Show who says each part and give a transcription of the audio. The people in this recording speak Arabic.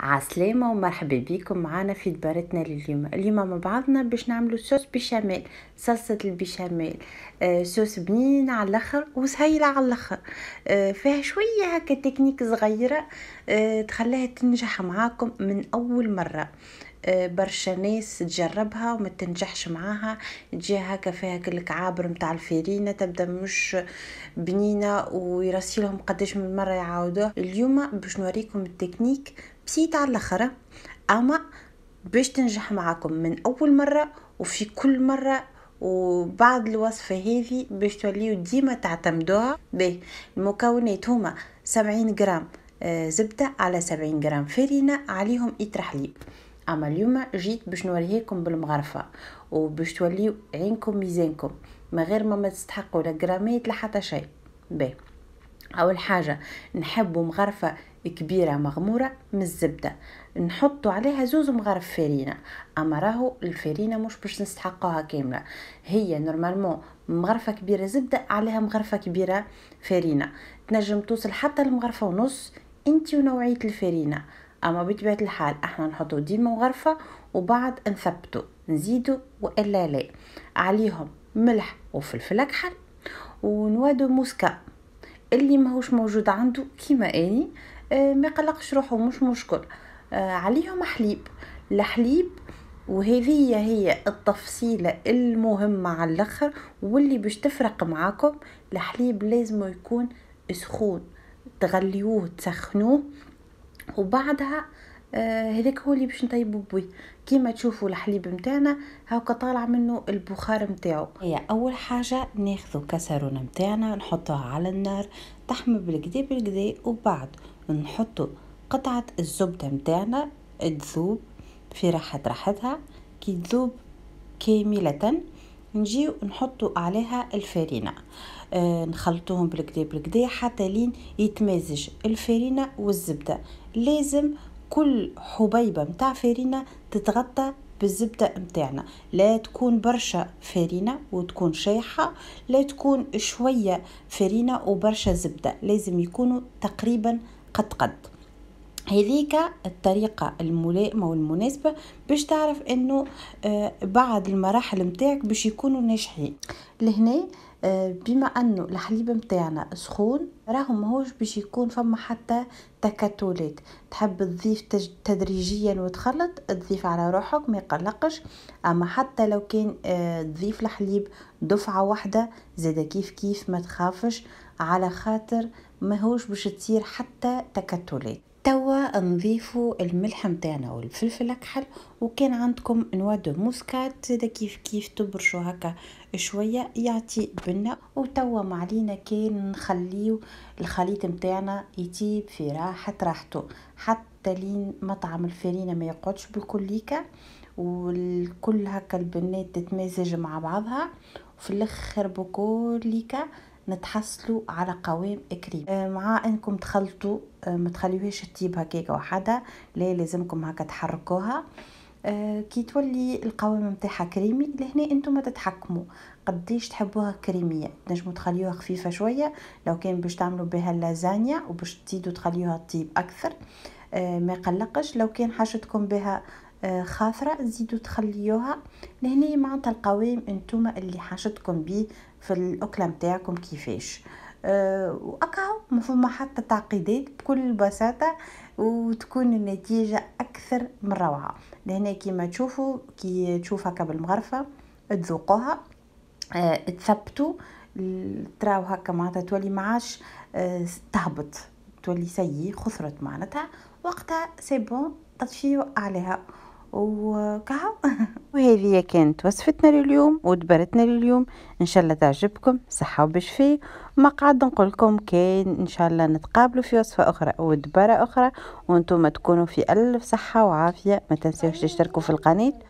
Speaker 1: عسلامة ومرحبا بكم معنا في دبارتنا لليوم اليوم مع بعضنا باش نعملو صوص بيشاميل صلصة البيشاميل آه صوص بنين على الاخر وسهيلة على الاخر آه فيها شوية هكا تكنيك صغيرة آه تخليها تنجح معاكم من اول مرة آه برشا ناس تجربها وما تنجحش معاها تجي هكا فيها الكعابر متاع الفرينه تبدا مش بنينه ويرسيلهم قداش من مره يعاودوه اليوم باش نوريكم التكنيك بسيطة على الاخر اما باش تنجح معاكم من اول مرة وفي كل مرة وبعد الوصفة هذه باش توليو ديما تعتمدوها به المكونات هما سبعين جرام آه، زبدة على سبعين جرام فرينة عليهم إتر حليب اما اليوم جيت باش نوريكم بالمغرفه وباش توليو عينكم ميزانكم ما غير ما ما تستحقوا لا جرامات لا حتى شيء باهي أول حاجة نحبوا مغرفة كبيرة مغمورة من الزبدة نحطوا عليها زوز مغرف فرينة أما راهو الفرينة مش باش نستحقوها كاملة هي نورمالمون مغرفة كبيرة زبدة عليها مغرفة كبيرة فرينة تنجم توصل حتى لمغرفة ونص انتي ونوعية الفرينة اما بطبيعه الحال احنا نحطو ديما مغرفه وبعد نثبتو نزيدو والا لا عليهم ملح وفلفل اكحل ونوادو موسكا اللي ماهوش موجود عنده كيما اني آه، ما يقلقش روحو مش مشكل آه، عليهم حليب الحليب وهذه هي التفصيلة المهمة على الاخر واللي باش تفرق معاكم الحليب لازم يكون سخون تغليوه تسخنوه وبعدها آه، هذاك هو اللي باش نطيبو بوي كيما تشوفوا الحليب نتاعنا هاكا طالع منه البخار نتاعو هي اول حاجه ناخذ كسرونه نتاعنا نحطوها على النار تحمى بالكدا بالكدا وبعد نحطو قطعه الزبده نتاعنا تذوب في راحه راحتها كي تذوب كامله نجيو نحطو عليها الفارينه آه نخلطوهم بالكدا بالكدا حتى لين يتمازج الفارينه والزبده لازم كل حبيبه متاع فرينه تتغطى بالزبدة متاعنا لا تكون برشا فرينة وتكون شايحة لا تكون شوية فرينة وبرشا زبدة لازم يكونوا تقريبا قد قد هذيك الطريقة الملائمة والمناسبة باش تعرف انه آه، بعد المراحل متاعك باش يكونوا ناجحين لهنا آه، بما انه الحليب متاعنا سخون راهو ماهوش باش يكون فما حتى تكتلات تحب تضيف تدريجيا وتخلط تضيف على روحك ما يقلقش اما حتى لو كان آه، تضيف الحليب دفعه واحده زاده كيف كيف ما تخافش على خاطر ماهوش باش تصير حتى تكتلات توا نضيفوا الملح متاعنا والفلفل الاكحل وكان عندكم نوا دو موسكات زادا كيف كيف تبرشوا هكا شويه يعطي بنه وتوا معلينا كان نخليو الخليط متاعنا يطيب في راحه راحته حتى لين مطعم الفرينه ما يقعدش بالكليكه والكل هكا البنات تتمازج مع بعضها في الاخر ليكا نتحصلوا على قوام كريم آه، مع انكم تخلطوا آه، ما تخليوهاش تطيب هكاك وحدها لا لازمكم هكا تحركوها آه، كي تولي القوام نتاعها كريمي لهنا انتم تتحكموا قديش تحبوها كريميه تنجموا تخليوها خفيفه شويه لو كان باش تعملوا بها اللازانيا وباش تزيدوا تخليوها تطيب اكثر ما قلقش لو كان حاجتكم بها خافره تزيدوا تخليوها لهنا معناتها القوام انتوما اللي حاشتكم بيه في الاكله نتاعكم كيفاش أه، واكاو ما فما حتى تعقيدات بكل بساطه وتكون النتيجه اكثر من روعه لهنا كيما تشوفوا كي تشوف هكا بالمغرفه تذوقوها أه، تثبتوا تراو هكا معناتها تولي معاش أه، تهبط تولي سيي خثرت معناتها وقتها سي بون تطفيو عليها وكهو وهذه كانت وصفتنا لليوم ودبرتنا لليوم ان شاء الله تعجبكم صحه وبشفي ما نقولكم نقول لكم كان ان شاء الله نتقابلوا في وصفه اخرى ودبره اخرى وانتم تكونوا في الف صحه وعافيه ما تنسوش تشتركوا في القناه